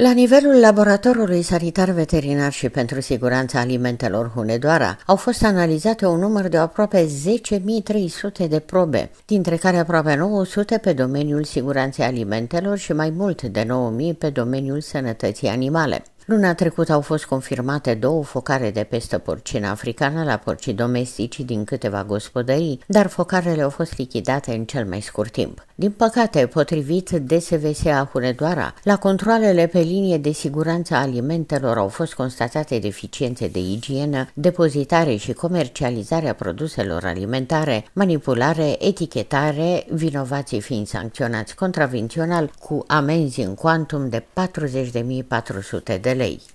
La nivelul laboratorului sanitar veterinar și pentru siguranța alimentelor Hunedoara au fost analizate un număr de aproape 10.300 de probe, dintre care aproape 900 pe domeniul siguranței alimentelor și mai mult de 9.000 pe domeniul sănătății animale. Luna trecută au fost confirmate două focare de pestă porcină africană la porcii domestici din câteva gospodării, dar focarele au fost lichidate în cel mai scurt timp. Din păcate, potrivit DSVSA Hunedoara, la controlele pe linie de siguranță a alimentelor au fost constatate deficiențe de igienă, depozitare și comercializare a produselor alimentare, manipulare, etichetare, vinovații fiind sancționați contravențional cu amenzi în quantum de 40.400 de lei.